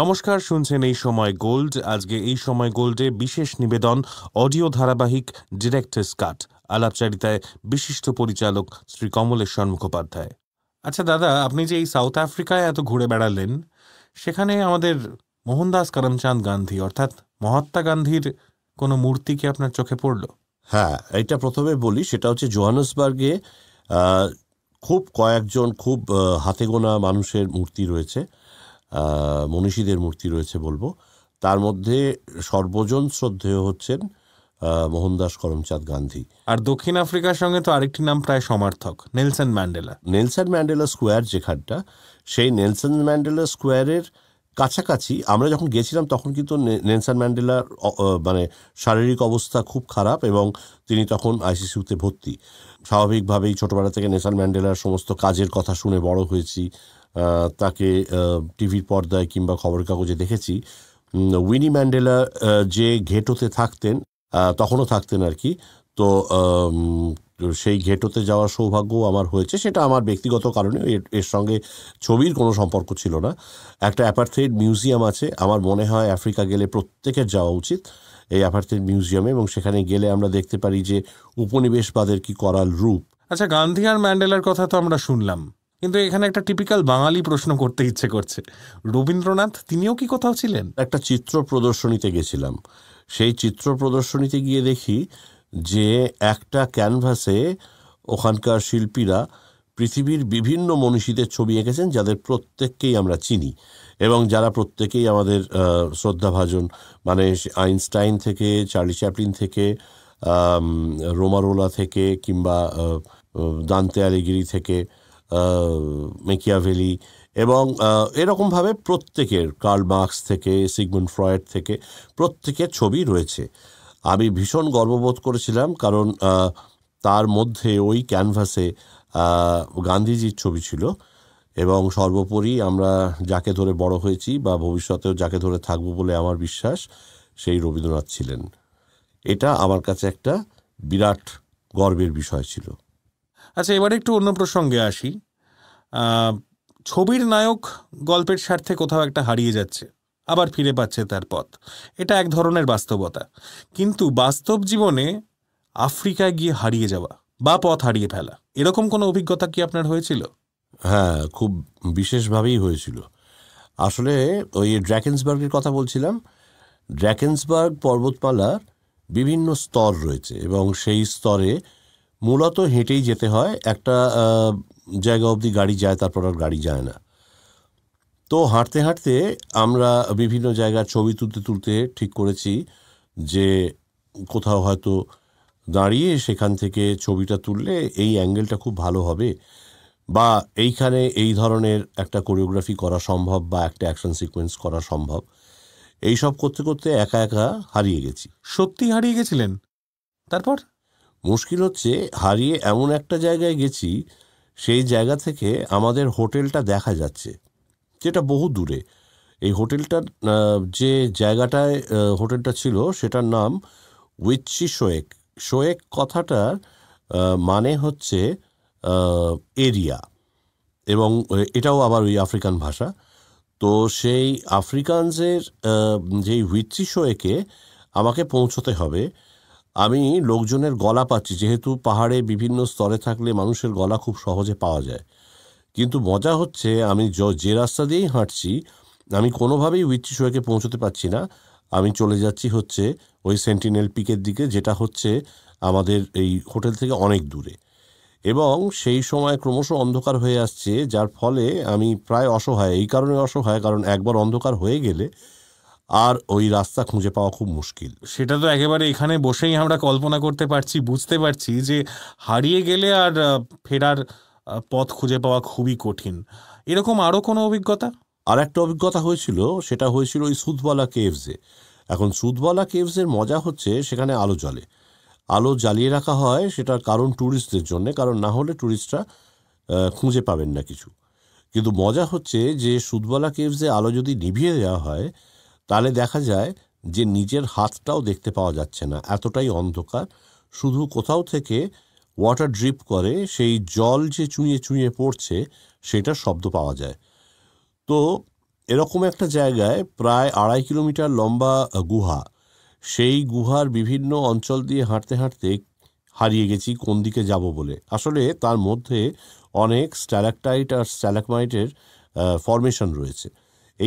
নমস্কার শুনছেন এই সময় গোল্ড আজকে এই সময় গোল্ডে বিশেষ নিবেদন অডিও ধারাবাহিক ডিরেক্টর্স কাট আলাপচারিতায় বিশিষ্ট পরিচালক শ্রী কমলেশ্বর মুখোপাধ্যায় আচ্ছা দাদা আপনি যে এই সাউথ আফ্রিকায় এত ঘুরে বেড়ালেন সেখানে আমাদের মোহনদাস করমচাঁদ গান্ধী অর্থাৎ মহাত্মা গান্ধীর কোনো মূর্তি কি আপনার চোখে পড়ল হ্যাঁ এটা প্রথমে বলি সেটা হচ্ছে জোহানসবার্গে খুব কয়েকজন খুব হাতে গোনা মানুষের মূর্তি রয়েছে মনীষীদের মূর্তি রয়েছে বলবো তার মধ্যে সর্বজন শ্রদ্ধেয় হচ্ছেন মোহনদাস করমচাঁদ গান্ধী আর দক্ষিণ আফ্রিকার সঙ্গে তো আরেকটি নাম প্রায় সমার্থক Nelson Mandela Nelson Mandela square যেখানটা সেই নেলসন ম্যান্ডেলা স্কোয়ারের কাছাকাছি আমরা যখন গেছিলাম তখন কিন্তু নেলসন ম্যান্ডেলার মানে শারীরিক অবস্থা খুব খারাপ এবং তিনি তখন আইসিসিউতে ভর্তি স্বাভাবিকভাবেই ছোটোবেলা থেকে নেলসন ম্যান্ডেলার সমস্ত কাজের কথা শুনে বড় হয়েছি তাকে টিভির পর্দায় কিংবা খবরের কাগজে দেখেছি উইনি ম্যান্ডেলা যে ঘেটোতে থাকতেন তখনও থাকতেন আর কি তো সেই ঘেটোতে যাওয়ার সৌভাগ্য আমার হয়েছে সেটা আমার ব্যক্তিগত কারণে এর সঙ্গে ছবির কোনো সম্পর্ক ছিল না একটা অ্যাপার্থেড মিউজিয়াম আছে আমার মনে হয় আফ্রিকা গেলে প্রত্যেকের যাওয়া উচিত এই অ্যাপার্থেড মিউজিয়ামে এবং সেখানে গেলে আমরা দেখতে পারি যে উপনিবেশবাদের কি করার রূপ আচ্ছা গান্ধী আর ম্যান্ডেলার কথা তো আমরা শুনলাম কিন্তু এখানে একটা টিপিক্যাল বাঙালি প্রশ্ন করতে ইচ্ছে করছে রবীন্দ্রনাথ তিনিও কি কোথাও ছিলেন একটা চিত্র প্রদর্শনীতে গেছিলাম সেই চিত্র প্রদর্শনীতে গিয়ে দেখি যে একটা ক্যানভাসে ওখানকার শিল্পীরা পৃথিবীর বিভিন্ন মনীষীদের ছবি এঁকেছেন যাদের প্রত্যেককেই আমরা চিনি এবং যারা প্রত্যেকেই আমাদের শ্রদ্ধাভাজন মানে আইনস্টাইন থেকে চার্লি চ্যাপলিন থেকে রোমারোলা থেকে কিংবা দান্তে আলিগিরি থেকে মেকিয়াভেলি এবং এরকমভাবে প্রত্যেকের কার্ল মার্কস থেকে সিগমুন্ড ফ্রয়েড থেকে প্রত্যেকের ছবি রয়েছে আমি ভীষণ গর্ববোধ করেছিলাম কারণ তার মধ্যে ওই ক্যানভাসে গান্ধীজির ছবি ছিল এবং সর্বোপরি আমরা যাকে ধরে বড় হয়েছি বা ভবিষ্যতেও যাকে ধরে থাকব বলে আমার বিশ্বাস সেই রবীন্দ্রনাথ ছিলেন এটা আমার কাছে একটা বিরাট গর্বের বিষয় ছিল আচ্ছা এবারে একটু অন্য প্রসঙ্গে আসি ছবির নায়ক গল্পের স্বার্থে কোথাও একটা হারিয়ে যাচ্ছে আবার ফিরে পাচ্ছে তার পথ এটা এক ধরনের বাস্তবতা কিন্তু বাস্তব জীবনে আফ্রিকায় গিয়ে হারিয়ে যাওয়া বা পথ হারিয়ে ফেলা এরকম কোনো অভিজ্ঞতা কি আপনার হয়েছিল হ্যাঁ খুব বিশেষভাবেই হয়েছিল আসলে ওই ড্র্যাকেন্সবার্গের কথা বলছিলাম ড্র্যাকেন্সবার্গ পর্বতমালার বিভিন্ন স্তর রয়েছে এবং সেই স্তরে মূলত হেঁটেই যেতে হয় একটা জায়গা অবধি গাড়ি যায় তারপর আর গাড়ি যায় না তো হাঁটতে হাঁটতে আমরা বিভিন্ন জায়গার ছবি তুলতে তুলতে ঠিক করেছি যে কোথাও হয়তো দাঁড়িয়ে সেখান থেকে ছবিটা তুললে এই অ্যাঙ্গেলটা খুব ভালো হবে বা এইখানে এই ধরনের একটা কোরিওগ্রাফি করা সম্ভব বা একটা অ্যাকশন সিকোয়েন্স করা সম্ভব এই সব করতে করতে একা একা হারিয়ে গেছি সত্যি হারিয়ে গেছিলেন তারপর মুশকিল হচ্ছে হারিয়ে এমন একটা জায়গায় গেছি সেই জায়গা থেকে আমাদের হোটেলটা দেখা যাচ্ছে যেটা বহু দূরে এই হোটেলটার যে জায়গাটায় হোটেলটা ছিল সেটার নাম উইচি শোয়েক শোয়েক কথাটার মানে হচ্ছে এরিয়া এবং এটাও আবার ওই আফ্রিকান ভাষা তো সেই আফ্রিকানসের যেই হুইচি শোয়েকে আমাকে পৌঁছতে হবে আমি লোকজনের গলা পাচ্ছি যেহেতু পাহাড়ে বিভিন্ন স্তরে থাকলে মানুষের গলা খুব সহজে পাওয়া যায় কিন্তু মজা হচ্ছে আমি যে রাস্তা দিয়েই হাঁটছি আমি কোনোভাবেই উইচি শোয়াকে পৌঁছতে পারছি না আমি চলে যাচ্ছি হচ্ছে ওই সেন্টিনেল পিকের দিকে যেটা হচ্ছে আমাদের এই হোটেল থেকে অনেক দূরে এবং সেই সময় ক্রমশ অন্ধকার হয়ে আসছে যার ফলে আমি প্রায় অসহায় এই কারণে অসহায় কারণ একবার অন্ধকার হয়ে গেলে আর ওই রাস্তা খুঁজে পাওয়া খুব মুশকিল সেটা তো একেবারে এখানে বসেই আমরা কল্পনা করতে পারছি বুঝতে পারছি যে হারিয়ে গেলে আর ফেরার পথ খুঁজে পাওয়া খুবই কঠিন এরকম আরও কোনো অভিজ্ঞতা আর একটা অভিজ্ঞতা হয়েছিল সেটা হয়েছিল ওই সুদবালা কেভসে এখন সুদবালা কেভসের মজা হচ্ছে সেখানে আলো জ্বলে আলো জ্বালিয়ে রাখা হয় সেটার কারণ ট্যুরিস্টদের জন্য কারণ না হলে ট্যুরিস্টরা খুঁজে পাবেন না কিছু কিন্তু মজা হচ্ছে যে সুদবালা কেভসে আলো যদি নিভিয়ে দেওয়া হয় তাহলে দেখা যায় যে নিজের হাতটাও দেখতে পাওয়া যাচ্ছে না এতটাই অন্ধকার শুধু কোথাও থেকে ওয়াটার ড্রিপ করে সেই জল যে চুঁয়ে চুঁয়ে পড়ছে সেটার শব্দ পাওয়া যায় তো এরকম একটা জায়গায় প্রায় আড়াই কিলোমিটার লম্বা গুহা সেই গুহার বিভিন্ন অঞ্চল দিয়ে হাঁটতে হাঁটতে হারিয়ে গেছি কোন দিকে যাব বলে আসলে তার মধ্যে অনেক স্ট্যালাকটাইট আর স্ট্যালাকমাইটের ফরমেশন রয়েছে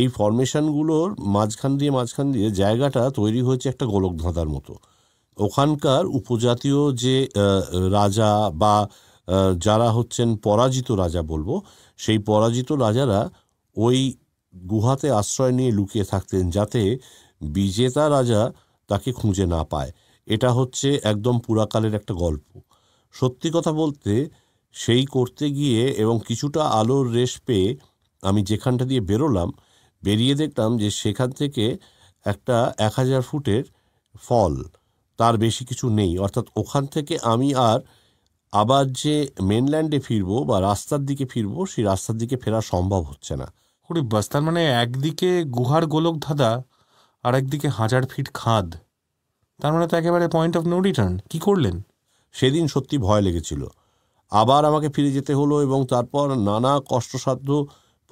এই ফরমেশানগুলোর মাঝখান দিয়ে মাঝখান দিয়ে জায়গাটা তৈরি হয়েছে একটা গোলকধাঁধার মতো ওখানকার উপজাতীয় যে রাজা বা যারা হচ্ছেন পরাজিত রাজা বলবো সেই পরাজিত রাজারা ওই গুহাতে আশ্রয় নিয়ে লুকিয়ে থাকতেন যাতে বিজেতা রাজা তাকে খুঁজে না পায় এটা হচ্ছে একদম পুরাকালের একটা গল্প সত্যি কথা বলতে সেই করতে গিয়ে এবং কিছুটা আলোর রেশ পেয়ে আমি যেখানটা দিয়ে বেরোলাম বেরিয়ে দেখলাম যে সেখান থেকে একটা এক হাজার ফুটের ফল তার বেশি কিছু নেই অর্থাৎ ওখান থেকে আমি আর আবার যে মেনল্যান্ডে ফিরবো বা রাস্তার দিকে ফিরবো সেই রাস্তার দিকে ফেরা সম্ভব হচ্ছে না হরিব বাস তার মানে একদিকে গুহার গোলক ধাঁধা আর একদিকে হাজার ফিট খাদ তার মানে তো একেবারে পয়েন্ট অফ নো রিটার্ন কী করলেন সেদিন সত্যি ভয় লেগেছিল আবার আমাকে ফিরে যেতে হলো এবং তারপর নানা কষ্টসাধ্য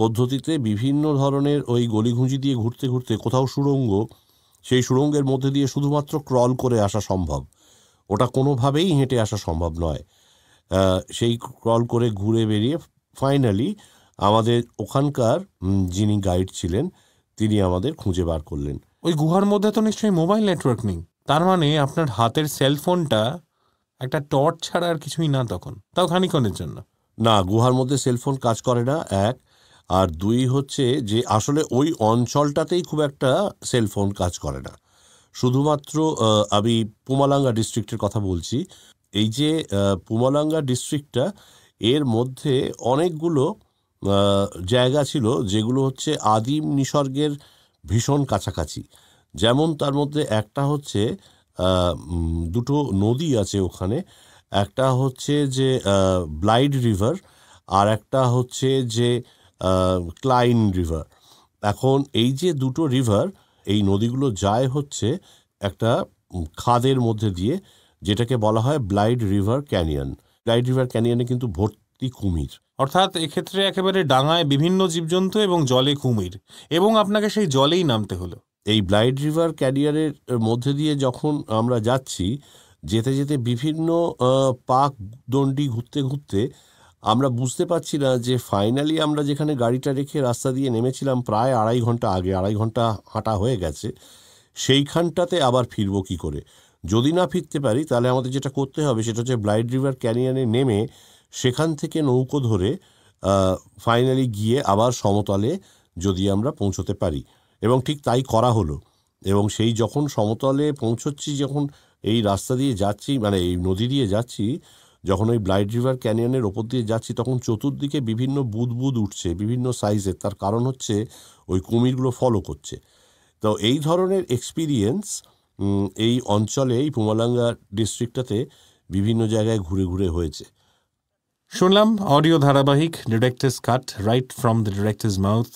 পদ্ধতিতে বিভিন্ন ধরনের ওই গলিঘুঁজি দিয়ে ঘুরতে ঘুরতে কোথাও সুড়ঙ্গ সেই সুড়ঙ্গের মধ্যে দিয়ে শুধুমাত্র ক্রল করে আসা সম্ভব ওটা কোনোভাবেই হেঁটে আসা সম্ভব নয় সেই ক্রল করে ঘুরে বেরিয়ে ফাইনালি আমাদের ওখানকার যিনি গাইড ছিলেন তিনি আমাদের খুঁজে বার করলেন ওই গুহার মধ্যে তো নিশ্চয়ই মোবাইল নেটওয়ার্ক নেই তার মানে আপনার হাতের সেলফোনটা একটা টর্চ ছাড়া আর কিছুই না তখন তাও খানিক্ষণের জন্য না গুহার মধ্যে সেলফোন কাজ করে না এক আর দুই হচ্ছে যে আসলে ওই অঞ্চলটাতেই খুব একটা সেলফোন কাজ করে না শুধুমাত্র আমি পুমালাঙ্গা ডিস্ট্রিক্টের কথা বলছি এই যে পুমালাঙ্গা ডিস্ট্রিক্টটা এর মধ্যে অনেকগুলো জায়গা ছিল যেগুলো হচ্ছে আদিম নিসর্গের ভীষণ কাছাকাছি যেমন তার মধ্যে একটা হচ্ছে দুটো নদী আছে ওখানে একটা হচ্ছে যে ব্লাইড রিভার আর একটা হচ্ছে যে ক্লাইন রিভার এখন এই যে দুটো রিভার এই নদীগুলো যায় হচ্ছে একটা খাদের মধ্যে দিয়ে যেটাকে বলা হয় Blyde River Canyon Blyde River ক্যানিয়নে কিন্তু ভর্তি কুমির অর্থাৎ এক্ষেত্রে একেবারে ডাঙায় বিভিন্ন জীবজন্তু এবং জলে কুমির এবং আপনাকে সেই জলেই নামতে হলো এই ব্লাইড রিভার ক্যারিয়ারের মধ্যে দিয়ে যখন আমরা যাচ্ছি যেতে যেতে বিভিন্ন পাক দণ্ডি ঘুরতে ঘুরতে আমরা বুঝতে পারছি না যে ফাইনালি আমরা যেখানে গাড়িটা রেখে রাস্তা দিয়ে নেমেছিলাম প্রায় আড়াই ঘন্টা আগে আড়াই ঘন্টা হাঁটা হয়ে গেছে সেইখানটাতে আবার ফিরবো কি করে যদি না ফিরতে পারি তাহলে আমাদের যেটা করতে হবে সেটা হচ্ছে ব্লাইড রিভার ক্যানিয়নে নেমে সেখান থেকে নৌকো ধরে ফাইনালি গিয়ে আবার সমতলে যদি আমরা পৌঁছতে পারি এবং ঠিক তাই করা হলো এবং সেই যখন সমতলে পৌঁছচ্ছি যখন এই রাস্তা দিয়ে যাচ্ছি মানে এই নদী দিয়ে যাচ্ছি যখন ওই ব্লাইড রিভার ক্যানিয়নের ওপর দিয়ে যাচ্ছি তখন চতুর্দিকে বিভিন্ন বুদবুদ উঠছে বিভিন্ন সাইজের তার কারণ হচ্ছে ওই কুমিরগুলো ফলো করছে তো এই ধরনের এক্সপিরিয়েন্স এই অঞ্চলে এই পুমালাঙ্গা ডিস্ট্রিক্টটাতে বিভিন্ন জায়গায় ঘুরে ঘুরে হয়েছে শুনলাম অডিও ধারাবাহিক director's cut right from the director's mouth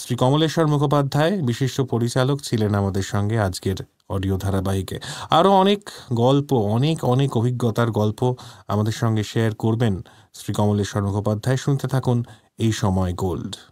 Shri Kamaleshwar Mukhopadhyay বিশিষ্ট পরিচালক ছিলেন আমাদের সঙ্গে আজকের অডিও ধারাবাহিকে আরও অনেক গল্প অনেক অনেক অভিজ্ঞতার গল্প আমাদের সঙ্গে শেয়ার করবেন শ্রী কমলেশ্বর মুখোপাধ্যায় শুনতে থাকুন এই সময় গোল্ড